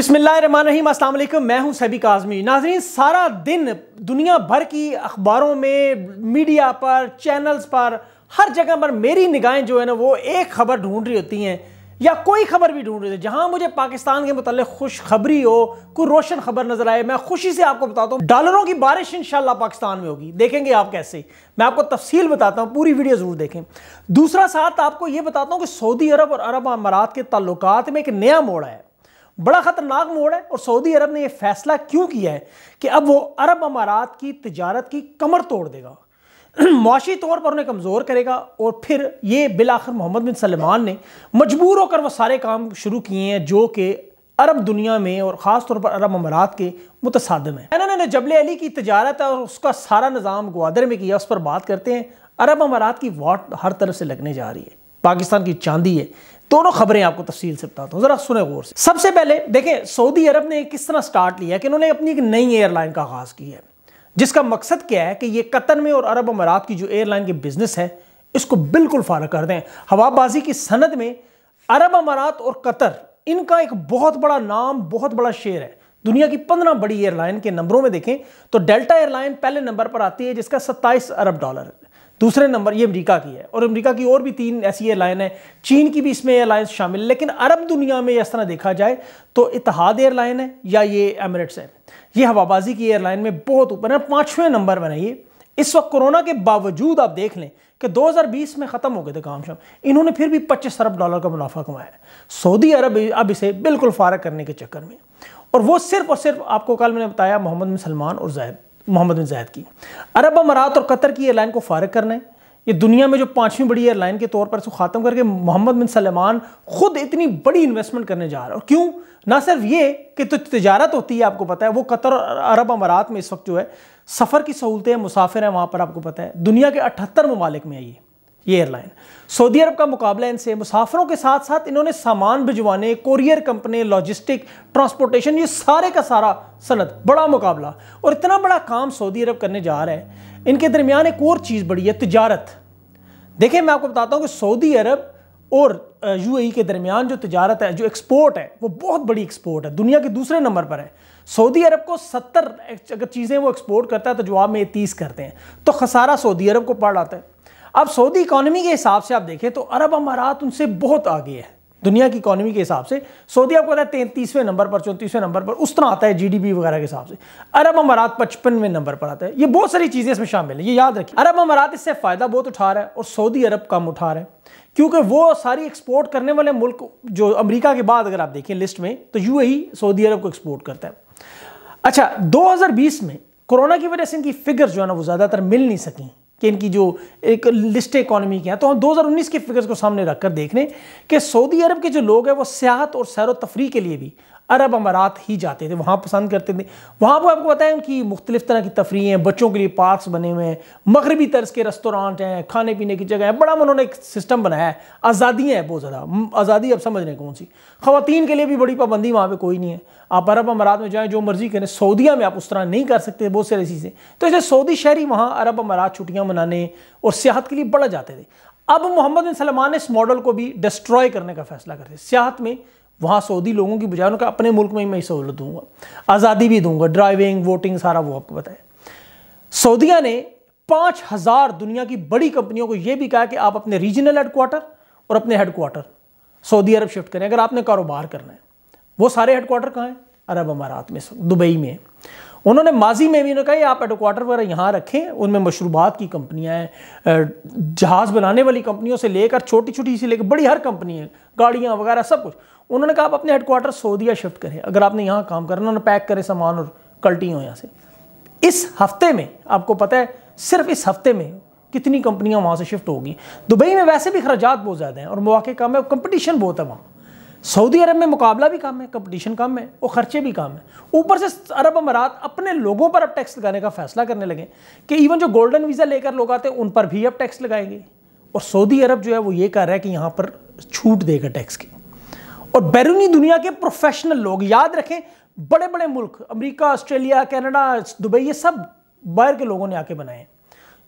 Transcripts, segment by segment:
बिसमीम अल्लाम मैं हूं सभी आज़मी नाजरीन सारा दिन दुनिया भर की अखबारों में मीडिया पर चैनल्स पर हर जगह पर मेरी निगाहें जो है ना वो एक खबर ढूंढ रही होती हैं या कोई खबर भी ढूंढ रही होती है जहां मुझे पाकिस्तान के मतलब खुशखबरी हो कोई रोशन खबर नजर आए मैं खुशी से आपको बताता हूँ डॉलरों की बारिश इंशाल्लाह पाकिस्तान में होगी देखेंगे आप कैसे मैं आपको तफसील बताता हूँ पूरी वीडियो ज़रूर देखें दूसरा साथ आपको ये बताता हूँ कि सऊदी अरब और अरब अमारात के ताल्लुक में एक नया मोड़ है बड़ा ख़तरनाक मोड़ है और सऊदी अरब ने यह फैसला क्यों किया है कि अब वो अरब अमारात की तजारत की कमर तोड़ देगा मुआशी तौर पर उन्हें कमज़ोर करेगा और फिर ये बिल आखिर मोहम्मद बिन सलमान ने मजबूर होकर वह सारे काम शुरू किए हैं जो कि अरब दुनिया में और ख़ास तौर पर अरब अमारात के मुतसादम है इन्होंने ने जबले अली की तजारत और उसका सारा निज़ाम ग्वादर में किया उस पर बात करते हैं अरब अमारात की वाट हर तरफ से लगने जा रही है पाकिस्तान की चांदी है दोनों खबरें आपको तफसील से बताता हूँ जरा सुने गौर से सबसे पहले देखें सऊदी अरब ने किस तरह स्टार्ट लिया कि उन्होंने अपनी एक नई एयरलाइन का आगाज़ किया है जिसका मकसद क्या है कि ये कतर में और अरब अमारात की जो एयरलाइन की बिज़नेस है इसको बिल्कुल फारग कर दें हवाबाजी की सनत में अरब अमारात और कतर इनका एक बहुत बड़ा नाम बहुत बड़ा शेयर है दुनिया की पंद्रह बड़ी एयरलाइन के नंबरों में देखें तो डेल्टा एयरलाइन पहले नंबर पर आती है जिसका सत्ताईस अरब डॉलर दूसरे नंबर ये अमेरिका की है और अमेरिका की और भी तीन ऐसी एयरलाइन है चीन की भी इसमें एयरलाइंस शामिल लेकिन अरब दुनिया में इस तरह देखा जाए तो इतिहाद एयरलाइन है या ये एमरेट्स है ये हवाबाजी की एयरलाइन में बहुत ऊपर है पाँचवें नंबर में ये इस वक्त कोरोना के बावजूद आप देख लें कि 2020 में ख़त्म हो गए थे काम शाम इन्होंने फिर भी 25 अरब डॉलर का मुनाफा कमाया सऊदी अरब अब इसे बिल्कुल फारग करने के चक्कर में और वो सिर्फ और सिर्फ आपको कल मैंने बताया मोहम्मद सलमान और जैद मोहम्मद बिन जैद की अरब अमारात और कतर की एयरलाइन को फारग करना है ये दुनिया में जो पांचवीं बड़ी एयरलाइन के तौर पर इसको ख़त्म करके मोहम्मद बिन सलमान खुद इतनी बड़ी इन्वेस्टमेंट करने जा रहा है और क्यों ना सिर्फ ये कि तो तजारत होती है आपको पता है वो कतर और अरब अमारात में इस वक्त जो है सफ़र की सहूलतें मुसाफिर हैं वहाँ पर आपको पता है दुनिया के अठहत्तर ममालिक में है ये एयरलाइन सऊदी अरब का मुकाबला इनसे मुसाफरों के साथ साथ इन्होंने सामान भिजवाने कोरियर कंपनी लॉजिस्टिक ट्रांसपोर्टेशन ये सारे का सारा सनत बड़ा मुकाबला और इतना बड़ा काम सऊदी अरब करने जा रहा है इनके दरमियान एक और चीज़ बड़ी है तजारत देखिए मैं आपको बताता हूँ कि सऊदी अरब और यू के दरमियान जो तजारत है जो एक्सपोर्ट है वो बहुत बड़ी एक्सपोर्ट है दुनिया के दूसरे नंबर पर है सऊदी अरब को सत्तर अगर चीज़ें वो एक्सपोर्ट करता है तो जवाब में ये तीस करते हैं तो खसारा सऊदी अरब को पड़ आता है अब सऊदी इकोनॉमी के हिसाब से आप देखें तो अरब अमारात उनसे बहुत आगे है दुनिया की इकोनॉमी के हिसाब से सऊदी आपको पता है तैंतीसवें नंबर पर चौंतीसवें नंबर पर उस तरह आता है जीडीपी वगैरह के हिसाब से अरब अमारात पचपनवें नंबर पर आता है ये बहुत सारी चीज़ें इसमें शामिल हैं ये याद रखिए अरब अमारात इससे फ़ायदा बहुत उठा रहा है और सऊदी अरब कम उठा रहा है क्योंकि वो सारी एक्सपोर्ट करने वाले मुल्क जो अमरीका के बाद अगर आप देखें लिस्ट में तो यू सऊदी अरब को एक्सपोर्ट करता है अच्छा दो में कोरोना की वजह से इनकी फिगर जो है ना वो ज़्यादातर मिल नहीं सकें कि इनकी जो एक लिस्ट इकोनॉमी की है तो हम 2019 के फिगर्स को सामने रखकर देख लें कि सऊदी अरब के जो लोग हैं वो सियाहत और सैर तफरी के लिए भी अरब अमारात ही जाते थे वहाँ पसंद करते थे वहाँ पर आपको पता है उनकी मुख्तलिफ तरह की तफरी हैं बच्चों के लिए पार्कस बने हुए हैं मगरबी तर्ज के रेस्टोरेंट हैं खाने पीने की जगह है बड़ा उन्होंने एक सिस्टम बनाया है आज़ादियाँ हैं बहुत ज़्यादा आज़ादी अब समझ रहे हैं कौन सी खातन के लिए भी बड़ी पाबंदी वहाँ पर कोई नहीं है आप अरब अमारात में जाएँ जो मर्ज़ी करें सऊदिया में आप उस तरह नहीं कर सकते बहुत सारी चीज़ें तो इसलिए सऊदी शहरी वहाँ अरब अमारात छुट्टियाँ मनाने और सियाहत के लिए बढ़ जाते थे अब मोहम्मद बिन सलमान ने इस मॉडल को भी डिस्ट्रॉय करने का फैसला करते सियाहत में वहाँ सऊदी लोगों की बजाय उनका अपने मुल्क में ही मैं सहूलत दूंगा आज़ादी भी दूंगा ड्राइविंग वोटिंग सारा वो आपको बताए सऊदिया ने पाँच हज़ार दुनिया की बड़ी कंपनियों को यह भी कहा कि आप अपने रीजनल हेडकोार्टर और अपने हेडकोार्टर सऊदी अरब शिफ्ट करें अगर आपने कारोबार करना है वो सारे हेडकोार्टर कहाँ हैं अरब अमारात में दुबई में उन्होंने माजी में भी उन्होंने कहा आप हेडकोार्टर वगैरह यहाँ रखें उनमें मशरूबात की कंपनियाँ हैं जहाज़ बनाने वाली कंपनियों से लेकर छोटी छोटी से लेकर बड़ी हर कंपनी है गाड़ियाँ वगैरह सब कुछ उन्होंने कहा आप अपने हेडकोार्टर सऊदिया शिफ्ट करें अगर आपने यहाँ काम करना उन्होंने पैक करें सामान और कल्टी हो यहाँ से इस हफ्ते में आपको पता है सिर्फ इस हफ्ते में कितनी कंपनियाँ वहाँ से शिफ्ट होगी दुबई में वैसे भी खराजात बहुत ज़्यादा हैं और मौके कम है कंपटीशन बहुत है वहाँ सऊदी अरब में मुकाबला भी कम है कंपटीशन कम है और ख़र्चे भी कम है ऊपर से अरब अमारात अपने लोगों पर अब टैक्स लगाने का फैसला करने लगे कि इवन जो गोल्डन वीज़ा लेकर लोग आते हैं उन पर भी अब टैक्स लगाएंगे और सऊदी अरब जो है वो ये कह रहा है कि यहाँ पर छूट देगा टैक्स की और बैरूनी दुनिया के प्रोफेशनल लोग याद रखें बड़े बड़े मुल्क अमरीका ऑस्ट्रेलिया कैनेडा दुबई ये सब बाहर के लोगों ने आके बनाए हैं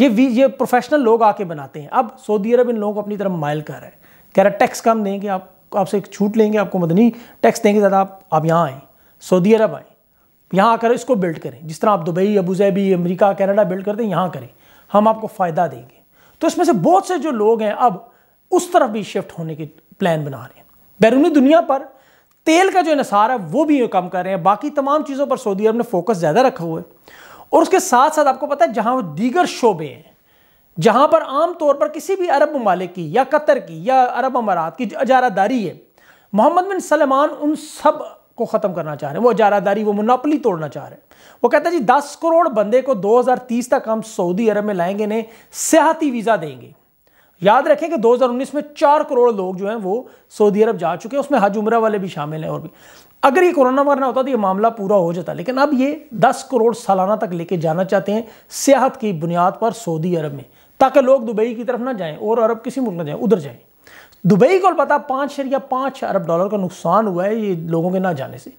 ये वी ये प्रोफेशनल लोग आके बनाते हैं अब सऊदी अरब इन लोगों को अपनी तरफ माइल कर रहा है कह रहा है टैक्स कम देंगे आप आपसे छूट लेंगे आपको मदनी टैक्स देंगे ज़्यादा आप आप यहाँ आएँ सऊदी अरब आएँ यहाँ आकर इसको बिल्ड करें जिस तरह आप Dubai Abu Dhabi America Canada build करते हैं यहाँ करें हम आपको फ़ायदा देंगे तो इसमें से बहुत से जो लोग हैं अब उस तरफ भी शिफ्ट होने के प्लान बना रहे हैं बैरूनी दुनिया पर तेल का जो इसार है वो भी कम कर रहे हैं बाकी तमाम चीज़ों पर सऊदी अरब ने फोकस ज़्यादा रखा हुआ है और उसके साथ साथ आपको पता है जहाँ दीगर शोबे हैं जहां पर आम तौर पर किसी भी अरब ममालिक की या कतर की या अरब अमारात की अजारादारी है मोहम्मद बिन सलमान उन सब को ख़त्म करना चाह रहे हैं वो अजारादारी वो मुनापली तोड़ना चाह रहे हैं वो कहता है जी दस करोड़ बंदे को 2030 तक हम सऊदी अरब में लाएंगे ने सियाती वीज़ा देंगे याद रखें कि 2019 में चार करोड़ लोग जो हैं वो सऊदी अरब जा चुके हैं उसमें हज उमरा वाले भी शामिल हैं और भी अगर ये कोरोना वरना होता तो ये मामला पूरा हो जाता लेकिन अब ये दस करोड़ सालाना तक लेके जाना चाहते हैं सियाहत की बुनियाद पर सऊदी अरब में ताकि लोग दुबई की तरफ ना जाएं और अरब किसी मुल्क ना जाएं उधर जाएं दुबई को पता पाँच शरिया पाँच अरब डॉलर का नुकसान हुआ है ये लोगों के ना जाने से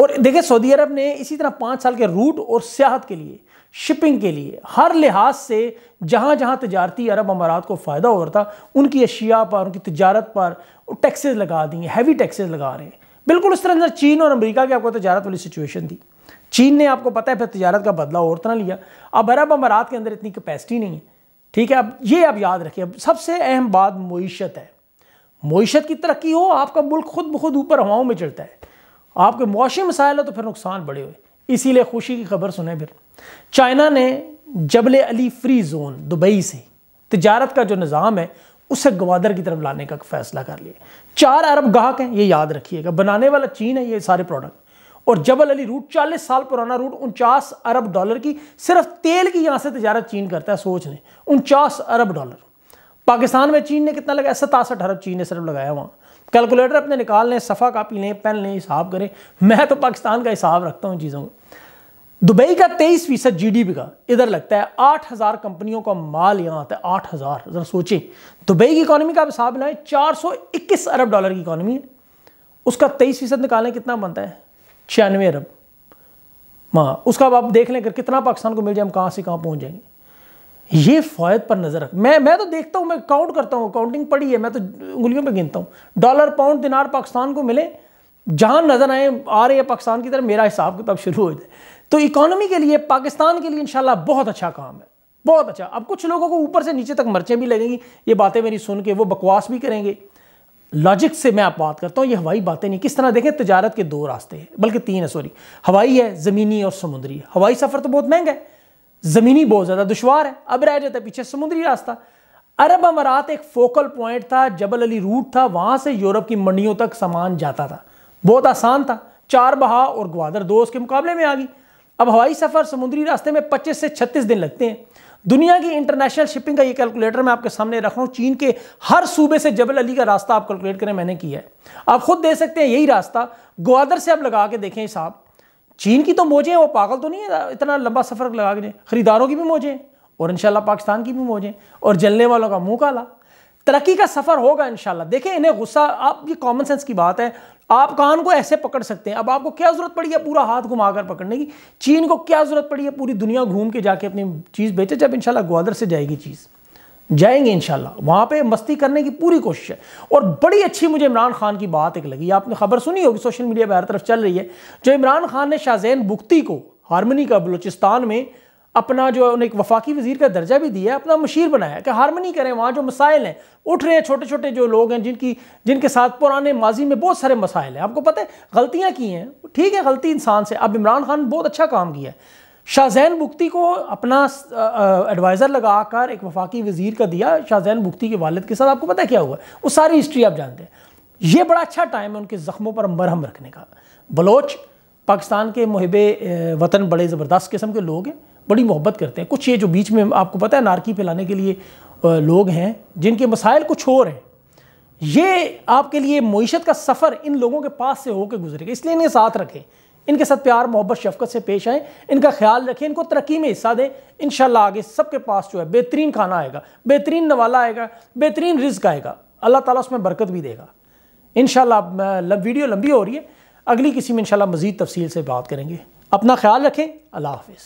और देखिए सऊदी अरब ने इसी तरह पाँच साल के रूट और सियाहत के लिए शिपिंग के लिए हर लिहाज से जहाँ जहाँ तजारती अरब अमारात को फ़ायदा हो रहा था उनकी अशिया पर उनकी तजारत पर टैक्सेस लगा दिए हैवी टैक्सेस लगा रहे हैं बिल्कुल उस तरह चीन और अमेरिका की आपको तजारत वाली सिचुएशन थी चीन ने आपको पता है फिर तजारत का बदलाव और तरह लिया अब अरब अमारात के अंदर इतनी कैपेसिटी नहीं है ठीक है अब ये आप याद रखिए अब सबसे अहम बात मीशत है मीशत की तरक्की हो आपका मुल्क खुद ब खुद ऊपर हवाओं में चलता है आपके मुआशी मसाइल हो तो फिर नुकसान बड़े हुए इसीलिए खुशी की खबर सुने फिर चाइना ने Jebel Ali free zone Dubai से तजारत का जो निज़ाम है उसे गवादर की तरफ लाने का फैसला कर लिया चार अरब गाहक हैं ये याद रखिएगा बनाने वाला चीन है ये सारे प्रोडक्ट और जबल अली रूट चालीस साल पुराना रूट उनचास अरब डॉलर की सिर्फ तेल की यहाँ से तजारत चीन करता है सोच लें उनचास अरब डॉलर पाकिस्तान में चीन ने कितना लगाया सतासठ अरब चीन ने सिर्फ लगाया वहाँ कैलकुलेटर अपने निकाल लें सफ़ा कापी लें पेन लें हिसाब करें मैं तो पाकिस्तान का हिसाब रखता हूँ चीज़ों का दुबई का तेईस फीसद जी डी पी का इधर लगता है आठ हज़ार कंपनियों का माल यहाँ आता है आठ हज़ार ज़रा सोचें दुबई की इकानमी का आप हिसाब लाएँ चार सौ इक्कीस अरब डॉलर की इकानमी है उसका तेईस फीसद निकालें कितना बनता है छियानवे अरब माँ उसका अब आप देख लें कर कितना पाकिस्तान को मिल जाए हम कहाँ से कहाँ पहुँच जाएंगे ये फ़ायद पर नज़र रख मैं मैं तो देखता हूँ मैं काउंट करता हूँ काउंटिंग पड़ी है मैं तो उंगलियों पर गिनता हूँ डॉलर पाउंड दिनार पाकिस्तान को मिले जहाँ नज़र आए आ रहे हैं पाकिस्तान की तरफ मेरा हिसाब किताब शुरू हो जाए तो इकोनॉमी के लिए पाकिस्तान के लिए इन बहुत अच्छा काम है बहुत अच्छा अब कुछ लोगों को ऊपर से नीचे तक मर्चें भी लगेंगी ये बातें मेरी सुन के वो बकवास भी करेंगे लॉजिक से मैं आप बात करता हूँ ये हवाई बातें नहीं किस तरह देखें तजारत के दो रास्ते हैं बल्कि तीन है सॉरी हवाई है ज़मीनी और समुद्री हवाई सफ़र तो बहुत महंगा है ज़मीनी बहुत ज़्यादा दुशवार है अब रह जाता है पीछे समुद्री रास्ता अरब अमारात एक फोकल पॉइंट था जबल अली रूट था वहाँ से यूरोप की मंडियों तक सामान जाता था बहुत आसान था चार बहा और ग्वादर दो के मुकाबले में आ गई अब हवाई सफ़र समुद्री रास्ते में पच्चीस से छत्तीस दिन लगते हैं दुनिया की इंटरनेशनल शिपिंग का ये कैलकुलेटर मैं आपके सामने रख रहा हूँ चीन के हर सूबे से जबल अली का रास्ता आप कैलकुलेट करें मैंने किया है आप खुद दे सकते हैं यही रास्ता ग्वादर से आप लगा के देखें साहब चीन की तो हैं वो पागल तो नहीं है इतना लंबा सफ़र लगा के खरीदारों की भी मौजें और इनशाला पाकिस्तान की भी मौजें और जलने वालों का मुंह काला तरक्की का सफ़र होगा इनशाला देखें इन्हें गुस्सा आप ये कॉमन सेंस की बात है आप कान को ऐसे पकड़ सकते हैं अब आपको क्या ज़रूरत पड़ी है पूरा हाथ घुमाकर पकड़ने की चीन को क्या ज़रूरत पड़ी है पूरी दुनिया घूम के जाके अपनी चीज़ बेचे जब इंशाल्लाह ग्वादर से जाएगी चीज़ जाएंगे इंशाल्लाह वहां पे मस्ती करने की पूरी कोशिश है और बड़ी अच्छी मुझे इमरान खान की बात एक लगी आपने खबर सुनी होगी सोशल मीडिया पर हर तरफ चल रही है जो इमरान खान ने शाहजैन बुख्ती को हारमनी का बलोचिस्तान में अपना जो उन्हें एक वफाकी वजीर का दर्जा भी दिया अपना मशीर बनाया कि हारमनी करें वहाँ जो मसाइल हैं उठ रहे हैं छोटे छोटे जो लोग हैं जिनकी जिनके साथ पुराने माजी में बहुत सारे मसाइल हैं आपको पता है गलतियाँ की हैं ठीक है गलती इंसान से अब इमरान खान बहुत अच्छा काम किया है शाहजैन बुख्ती को अपना एडवाइज़र लगा कर एक वफाकी वजीर का दिया शाहजैन बुख्ती के वालद के साथ आपको पता है क्या हुआ वो सारी हिस्ट्री आप जानते हैं ये बड़ा अच्छा टाइम है उनके ज़ख्मों पर मरहम रखने का बलोच पाकिस्तान के मुहब वतन बड़े ज़बरदस्त किस्म के लोग हैं बड़ी मोहब्बत करते हैं कुछ ये जो बीच में आपको पता है नारकी फैलाने के लिए लोग हैं जिनके मसाइल कुछ और हैं ये आपके लिए मीशत का सफ़र इन लोगों के पास से होकर गुजरेगा इसलिए इन्हें साथ रखें इनके साथ प्यार मोहब्बत शफकत से पेश आएँ इनका ख्याल रखें इनको तरक्की में हिस्सा दें इन आगे सबके पास जो है बेहतरीन खाना आएगा बेहतरीन नवाला आएगा बेहतरीन रिज्क आएगा अल्लाह ताला उसमें बरकत भी देगा इन वीडियो लंबी हो रही है अगली किसी में इन मज़ीद तफसील से बात करेंगे अपना ख्याल रखें अल्लाह हाफ